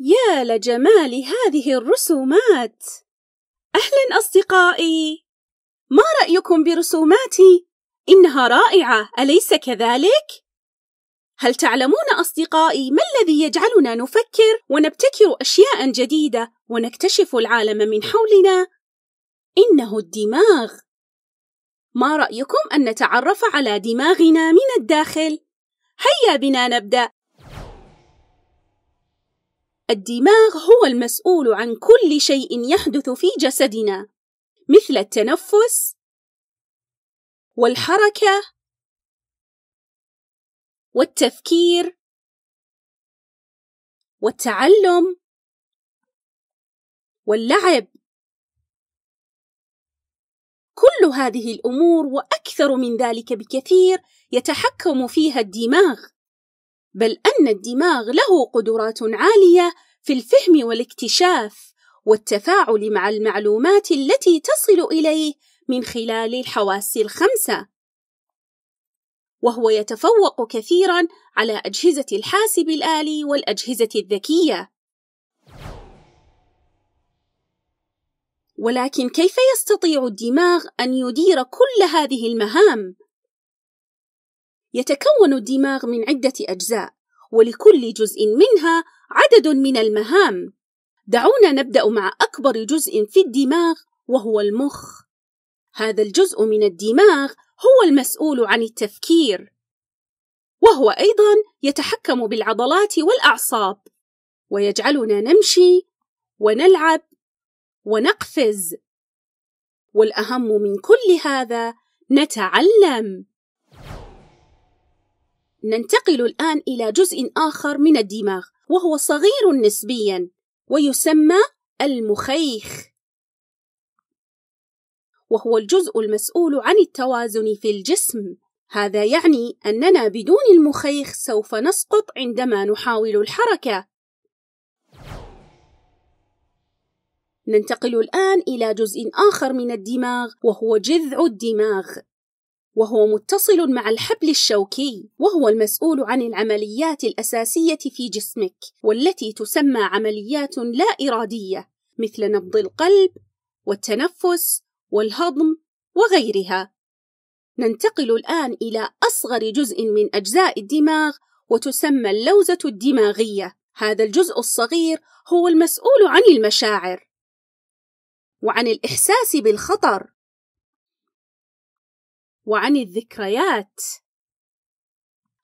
يا لجمال هذه الرسومات أهلا أصدقائي ما رأيكم برسوماتي؟ إنها رائعة أليس كذلك؟ هل تعلمون أصدقائي ما الذي يجعلنا نفكر ونبتكر أشياء جديدة ونكتشف العالم من حولنا؟ إنه الدماغ ما رأيكم أن نتعرف على دماغنا من الداخل؟ هيا بنا نبدأ الدماغ هو المسؤول عن كل شيء يحدث في جسدنا مثل التنفس والحركة والتفكير والتعلم واللعب هذه الامور واكثر من ذلك بكثير يتحكم فيها الدماغ بل ان الدماغ له قدرات عاليه في الفهم والاكتشاف والتفاعل مع المعلومات التي تصل اليه من خلال الحواس الخمسه وهو يتفوق كثيرا على اجهزه الحاسب الالي والاجهزه الذكيه ولكن كيف يستطيع الدماغ أن يدير كل هذه المهام؟ يتكون الدماغ من عدة أجزاء، ولكل جزء منها عدد من المهام. دعونا نبدأ مع أكبر جزء في الدماغ وهو المخ. هذا الجزء من الدماغ هو المسؤول عن التفكير، وهو أيضًا يتحكم بالعضلات والأعصاب، ويجعلنا نمشي ونلعب ونقفز والاهم من كل هذا نتعلم ننتقل الان الى جزء اخر من الدماغ وهو صغير نسبيا ويسمى المخيخ وهو الجزء المسؤول عن التوازن في الجسم هذا يعني اننا بدون المخيخ سوف نسقط عندما نحاول الحركه ننتقل الآن إلى جزء آخر من الدماغ وهو جذع الدماغ وهو متصل مع الحبل الشوكي وهو المسؤول عن العمليات الأساسية في جسمك والتي تسمى عمليات لا إرادية مثل نبض القلب والتنفس والهضم وغيرها ننتقل الآن إلى أصغر جزء من أجزاء الدماغ وتسمى اللوزة الدماغية هذا الجزء الصغير هو المسؤول عن المشاعر وعن الإحساس بالخطر وعن الذكريات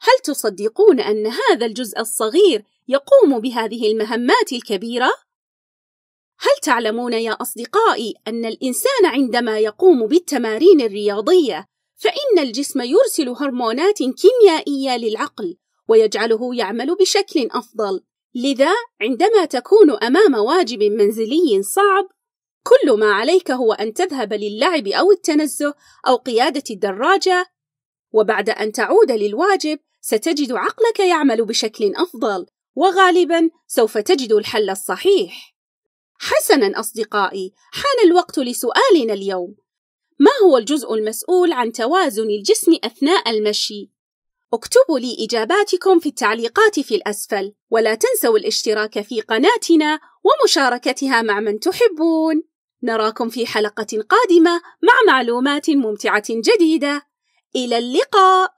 هل تصدقون أن هذا الجزء الصغير يقوم بهذه المهمات الكبيرة؟ هل تعلمون يا أصدقائي أن الإنسان عندما يقوم بالتمارين الرياضية فإن الجسم يرسل هرمونات كيميائية للعقل ويجعله يعمل بشكل أفضل لذا عندما تكون أمام واجب منزلي صعب كل ما عليك هو أن تذهب للعب أو التنزه أو قيادة الدراجة وبعد أن تعود للواجب ستجد عقلك يعمل بشكل أفضل وغالبا سوف تجد الحل الصحيح حسنا أصدقائي حان الوقت لسؤالنا اليوم ما هو الجزء المسؤول عن توازن الجسم أثناء المشي؟ اكتبوا لي إجاباتكم في التعليقات في الأسفل ولا تنسوا الاشتراك في قناتنا ومشاركتها مع من تحبون نراكم في حلقة قادمة مع معلومات ممتعة جديدة إلى اللقاء